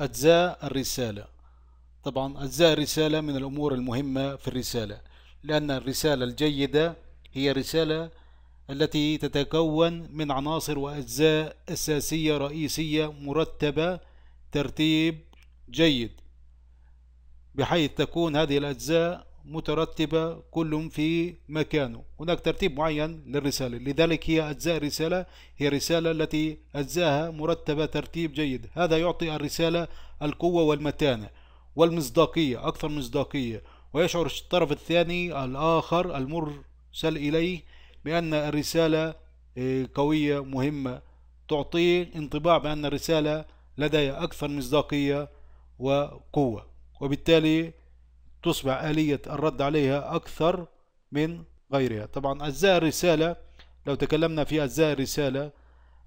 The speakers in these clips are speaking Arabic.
أجزاء الرسالة طبعا أجزاء الرسالة من الأمور المهمة في الرسالة لأن الرسالة الجيدة هي رسالة التي تتكون من عناصر وأجزاء أساسية رئيسية مرتبة ترتيب جيد بحيث تكون هذه الأجزاء مترتبة كل في مكانه هناك ترتيب معين للرسالة لذلك هي أجزاء الرسالة هي رسالة التي أجزاها مرتبة ترتيب جيد هذا يعطي الرسالة القوة والمتانة والمصداقية أكثر مصداقية ويشعر الطرف الثاني الآخر المرسل إليه بأن الرسالة آه، قوية مهمة تعطيه انطباع بأن الرسالة لدي أكثر مصداقية وقوة وبالتالي تصبح آلية الرد عليها أكثر من غيرها طبعا أجزاء الرسالة لو تكلمنا في أجزاء الرسالة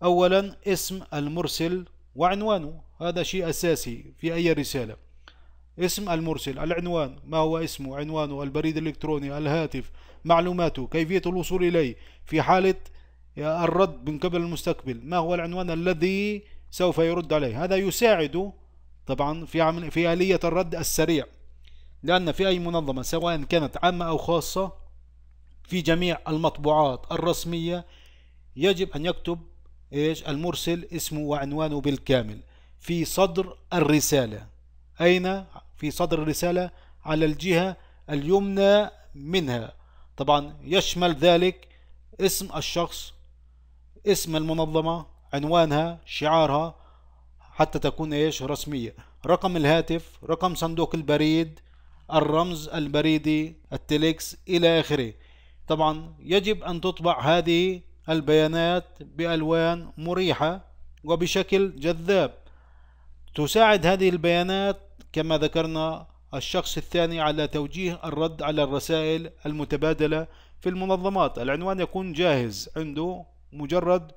أولا اسم المرسل وعنوانه هذا شيء أساسي في أي رسالة اسم المرسل العنوان ما هو اسمه عنوانه البريد الإلكتروني الهاتف معلوماته كيفية الوصول إليه في حالة الرد من قبل المستقبل ما هو العنوان الذي سوف يرد عليه هذا يساعد طبعا في عمل في آلية الرد السريع لأن في أي منظمة سواء كانت عامة أو خاصة في جميع المطبوعات الرسمية يجب أن يكتب إيش المرسل اسمه وعنوانه بالكامل في صدر الرسالة أين في صدر الرسالة على الجهة اليمنى منها طبعا يشمل ذلك اسم الشخص اسم المنظمة عنوانها شعارها حتى تكون ايش رسمية رقم الهاتف رقم صندوق البريد الرمز البريدي التليكس إلى آخره طبعا يجب أن تطبع هذه البيانات بألوان مريحة وبشكل جذاب تساعد هذه البيانات كما ذكرنا الشخص الثاني على توجيه الرد على الرسائل المتبادلة في المنظمات العنوان يكون جاهز عنده مجرد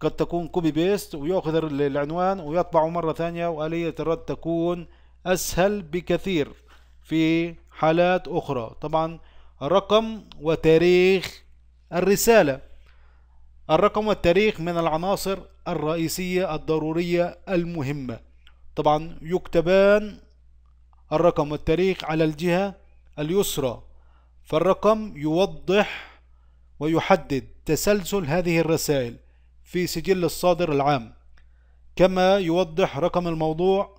قد تكون كوبي بيست ويأخذ العنوان ويطبعه مرة ثانية وآلية الرد تكون أسهل بكثير في حالات أخرى طبعا الرقم وتاريخ الرسالة الرقم والتاريخ من العناصر الرئيسية الضرورية المهمة طبعا يكتبان الرقم والتاريخ على الجهة اليسرى فالرقم يوضح ويحدد تسلسل هذه الرسائل في سجل الصادر العام كما يوضح رقم الموضوع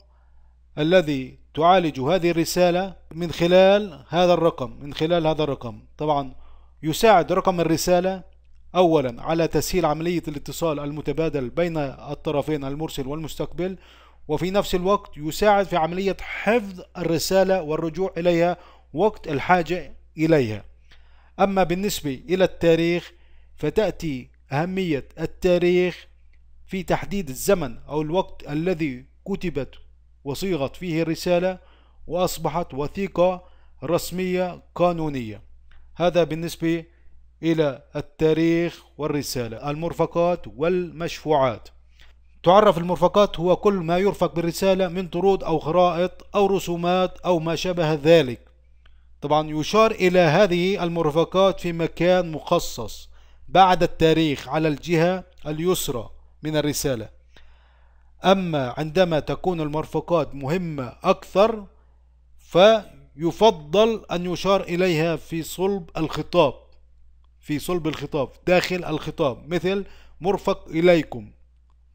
الذي تعالج هذه الرسالة من خلال هذا الرقم من خلال هذا الرقم طبعا يساعد رقم الرسالة أولا على تسهيل عملية الاتصال المتبادل بين الطرفين المرسل والمستقبل وفي نفس الوقت يساعد في عملية حفظ الرسالة والرجوع إليها وقت الحاجة إليها أما بالنسبة إلى التاريخ فتأتي أهمية التاريخ في تحديد الزمن أو الوقت الذي كتبت وصيغت فيه الرسالة وأصبحت وثيقة رسمية قانونية هذا بالنسبة إلى التاريخ والرسالة المرفقات والمشفوعات تعرف المرفقات هو كل ما يرفق بالرسالة من طرود أو خرائط أو رسومات أو ما شابه ذلك طبعا يشار إلى هذه المرفقات في مكان مخصص بعد التاريخ على الجهة اليسرى من الرسالة أما عندما تكون المرفقات مهمة أكثر فيفضل أن يشار إليها في صلب الخطاب في صلب الخطاب داخل الخطاب مثل مرفق إليكم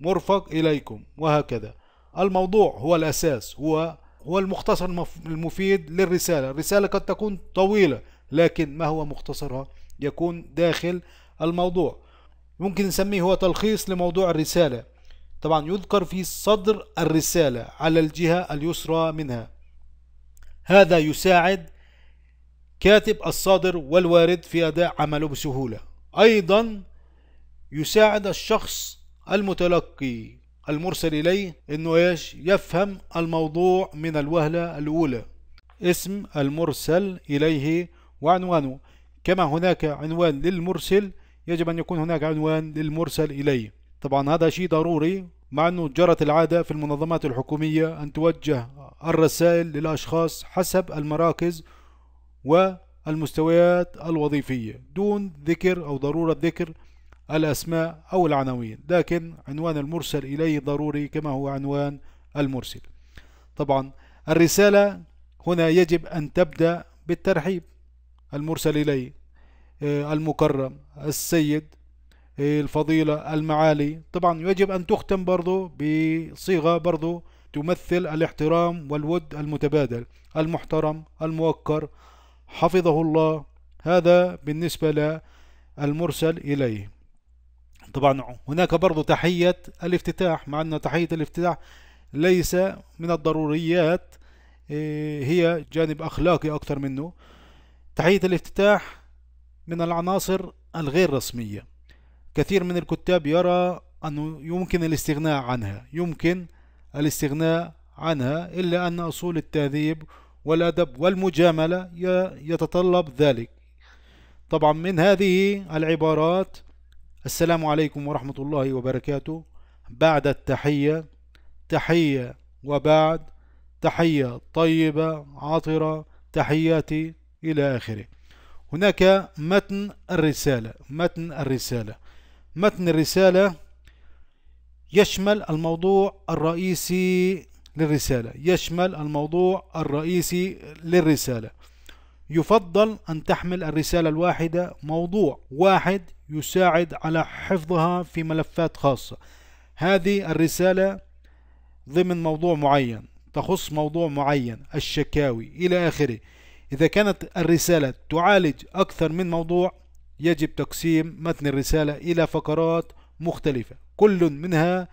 مرفق إليكم وهكذا الموضوع هو الأساس هو هو المختصر المفيد للرسالة الرسالة قد تكون طويلة لكن ما هو مختصرها يكون داخل الموضوع ممكن نسميه هو تلخيص لموضوع الرسالة طبعا يذكر في صدر الرسالة على الجهة اليسرى منها هذا يساعد كاتب الصادر والوارد في أداء عمله بسهولة أيضا يساعد الشخص المتلقي المرسل إليه أنه إيش يفهم الموضوع من الوهلة الأولى اسم المرسل إليه وعنوانه كما هناك عنوان للمرسل يجب أن يكون هناك عنوان للمرسل إليه طبعا هذا شيء ضروري مع أنه جرت العادة في المنظمات الحكومية أن توجه الرسائل للأشخاص حسب المراكز والمستويات الوظيفية دون ذكر أو ضرورة ذكر الأسماء أو العناوين لكن عنوان المرسل إليه ضروري كما هو عنوان المرسل طبعا الرسالة هنا يجب أن تبدأ بالترحيب المرسل إليه آه، المكرم السيد الفضيلة المعالي طبعا يجب أن تختم برضو بصيغة برضو تمثل الاحترام والود المتبادل المحترم الموقر حفظه الله هذا بالنسبة للمرسل إليه طبعا هناك برضو تحية الافتتاح مع أن تحية الافتتاح ليس من الضروريات إيه، هي جانب أخلاقي أكثر منه تحية الافتتاح من العناصر الغير رسمية كثير من الكتاب يرى أنه يمكن الاستغناء عنها يمكن الاستغناء عنها إلا أن أصول التهذيب والأدب والمجاملة يتطلب ذلك طبعا من هذه العبارات السلام عليكم ورحمة الله وبركاته بعد التحية تحية وبعد تحية طيبة عطرة تحياتي إلى آخره هناك متن الرسالة متن الرسالة متن الرسالة يشمل الموضوع الرئيسي للرسالة يشمل الموضوع الرئيسي للرسالة يفضل أن تحمل الرسالة الواحدة موضوع واحد يساعد على حفظها في ملفات خاصة هذه الرسالة ضمن موضوع معين تخص موضوع معين الشكاوي إلى آخره إذا كانت الرسالة تعالج أكثر من موضوع يجب تقسيم متن الرسالة إلى فقرات مختلفة كل منها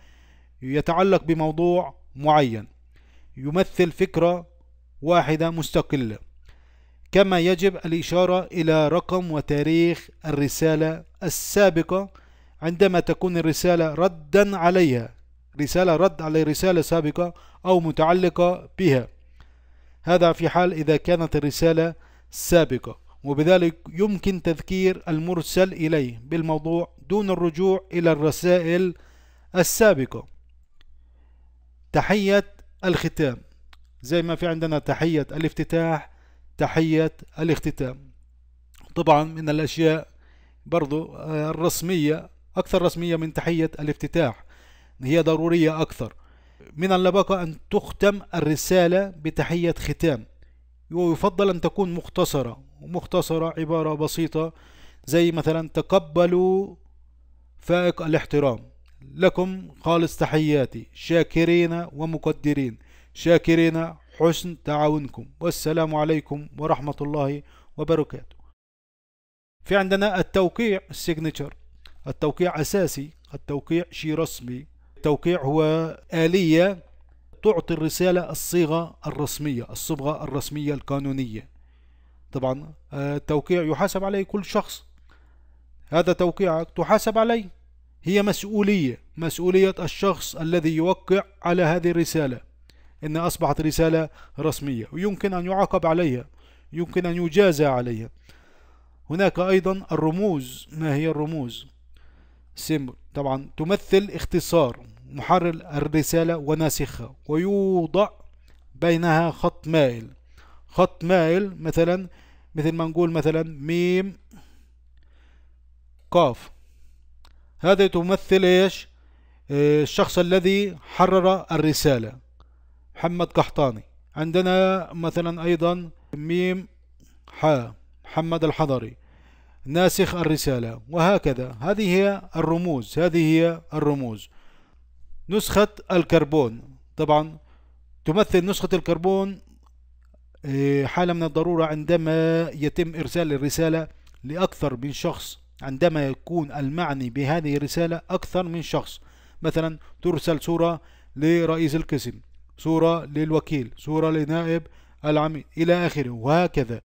يتعلق بموضوع معين يمثل فكرة واحدة مستقلة كما يجب الإشارة إلى رقم وتاريخ الرسالة السابقة عندما تكون الرسالة ردا عليها رسالة رد على رسالة سابقة أو متعلقة بها هذا في حال إذا كانت الرسالة سابقة وبذلك يمكن تذكير المرسل إليه بالموضوع دون الرجوع إلى الرسائل السابقة تحية الختام زي ما في عندنا تحية الافتتاح تحية الاختتام طبعا من الأشياء برضو آه، الرسمية أكثر رسمية من تحية الافتتاح هي ضرورية أكثر من اللباقة أن تختم الرسالة بتحية ختام ويفضل أن تكون مختصرة مختصرة عبارة بسيطة زي مثلا تقبلوا فائق الاحترام لكم خالص تحياتي شاكرين ومقدرين شاكرين حسن تعاونكم والسلام عليكم ورحمة الله وبركاته في عندنا التوقيع السيجنتشر التوقيع أساسي التوقيع شيء رسمي التوقيع هو آلية تعطي الرسالة الصيغة الرسمية الصبغة الرسمية القانونية طبعا التوقيع آه، يحاسب عليه كل شخص هذا توقيعك تحاسب عليه هي مسؤولية مسؤولية الشخص الذي يوقع على هذه الرسالة إن أصبحت رسالة رسمية ويمكن أن يعاقب عليها يمكن أن يجازى عليها هناك أيضا الرموز ما هي الرموز سيمبل طبعا تمثل اختصار محرر الرسالة وناسخها ويوضع بينها خط مائل خط مائل مثلا مثل ما نقول مثلا ميم قاف هذا تمثل ايش آه، الشخص الذي حرر الرسالة محمد قحطاني عندنا مثلا ايضا ميم حا محمد الحضري ناسخ الرسالة وهكذا هذه هي الرموز هذه هي الرموز نسخة الكربون طبعا تمثل نسخة الكربون إيه، حالة من الضرورة عندما يتم إرسال الرسالة لأكثر من شخص عندما يكون المعني بهذه الرسالة أكثر من شخص مثلا ترسل صورة لرئيس القسم صورة للوكيل صورة لنائب العميل إلى آخره وهكذا